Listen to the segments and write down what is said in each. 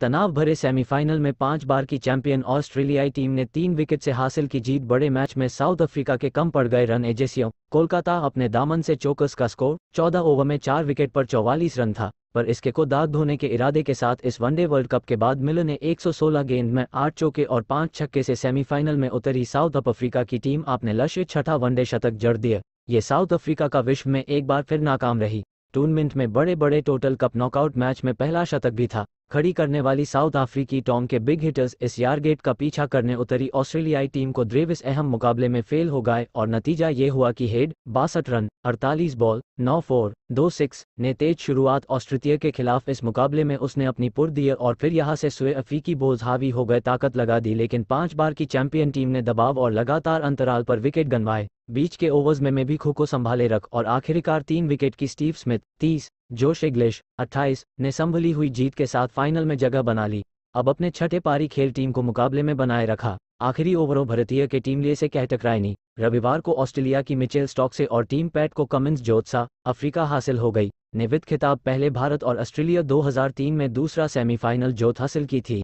तनाव भरे सेमीफाइनल में पांच बार की चैंपियन ऑस्ट्रेलियाई टीम ने तीन विकेट से हासिल की जीत बड़े मैच में साउथ अफ्रीका के कम पड़ गए रन एजेसियों कोलकाता अपने दामन से चौकस का स्कोर 14 ओवर में चार विकेट पर 44 रन था पर इसके को दाग धोने के इरादे के साथ इस वनडे वर्ल्ड कप के बाद मिलर ने 116 गेंद में आठ चौके और पांच छक्के से सेमीफाइनल में उतरी साउथ अफ्रीका की टीम आपने लक्ष्य छठा वनडे शतक जड़ दिया ये साउथ अफ्रीका का विश्व में एक बार फिर नाकाम रही टूर्नामेंट में बड़े बड़े टोटल कप नॉकआउट मैच में पहला शतक भी था खड़ी करने वाली साउथ अफ्रीकी टॉम के बिग हिटर्स इस यारगेट का पीछा करने उतरी ऑस्ट्रेलियाई टीम को द्रेविस अहम मुकाबले में फेल हो गए और नतीजा ये हुआ कि हेड बासठ रन 48 बॉल 9 फोर 2 सिक्स ने तेज शुरुआत ऑस्ट्रेलिया के खिलाफ इस मुकाबले में उसने अपनी पुर दिए और फिर यहाँ से सुए अफ्रीकी बोझ हावी हो गए ताकत लगा दी लेकिन पांच बार की चैंपियन टीम ने दबाव और लगातार अंतराल पर विकेट गनवाए बीच के ओवर्स में, में भी खो को संभाले रख और आखिरकार तीन विकेट की स्टीव स्मिथ तीस जोश इग्लिश 28 ने संभली हुई जीत के साथ फाइनल में जगह बना ली अब अपने छठे पारी खेल टीम को मुकाबले में बनाए रखा आखिरी ओवरों भारतीय के टीम लिए से कह टकराई नहीं रविवार को ऑस्ट्रेलिया की मिचेल स्टॉक से और टीम पैट को कमिंस जोत्सा अफ्रीका हासिल हो गई निवित खिताब पहले भारत और ऑस्ट्रेलिया 2003 में दूसरा सेमीफाइनल जोत हासिल की थी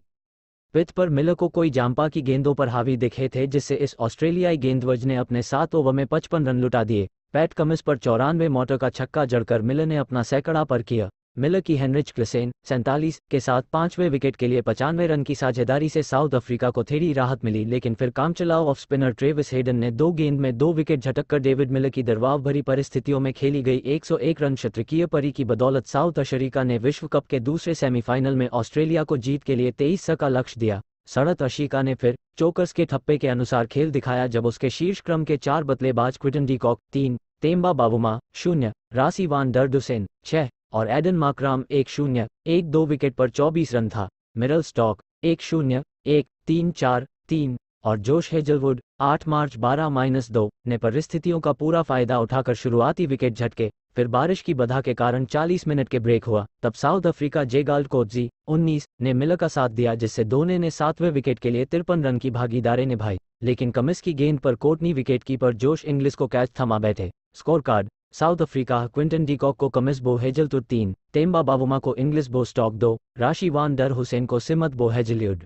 पिथ पर मिल को कोई जाम्पा की गेंदों पर हावी दिखे थे जिससे इस ऑस्ट्रेलियाई गेंदबाज ने अपने सात ओवर में पचपन रन लुटा दिए पैट कमिस पर चौरानवे मोटर का छक्का जड़कर मिलर ने अपना सैकड़ा पर किया मिलर की हेनरिच क्रिसेन सैंतालीस के साथ पांचवें विकेट के लिए पचानवे रन की साझेदारी से साउथ अफ्रीका को थेड़ी राहत मिली लेकिन फिर कामचलाव ऑफ स्पिनर ट्रेविस हेडन ने दो गेंद में दो विकेट झटक कर डेविड मिलर की दरवाव भरी परिस्थितियों में खेली गई 101 रन शतकीय परी की बदौलत साउथ अफ्रीका ने विश्व कप के दूसरे सेमीफाइनल में ऑस्ट्रेलिया को जीत के लिए तेईस का लक्ष्य दिया सड़त अशिका ने फिर चोकर्स के थप्पे के अनुसार खेल दिखाया जब उसके शीर्ष क्रम के चार बदलेबाज क्विटन कॉक तीन तेम्बा बाबुमा शून्य रासीवान डरडुसेन छह और एडन माक्राम एक शून्य एक दो विकेट पर चौबीस रन था मिरल स्टॉक एक शून्य एक तीन चार तीन और जोश हेजलवुड 8 मार्च 12 माइनस दो ने परिस्थितियों का पूरा फायदा उठाकर शुरुआती विकेट झटके फिर बारिश की बधा के कारण 40 मिनट के ब्रेक हुआ तब साउथ अफ्रीका जेगाल कोटजी 19 ने मिलर का साथ दिया जिससे दोनों ने सातवें विकेट के लिए तिरपन रन की भागीदारी निभाई लेकिन कमिस की गेंद पर कोटनी विकेटकीपर जोश इंग्लिस को कैच थमा बैठे score card South Africa Quinton de Kock को कमिस बो हेजल तुर तीन टेम्बा बाबुमा को इंग्लिस बो स्टॉक दो राशिवान डर हुसैन को सिमत बो हेजल्यूड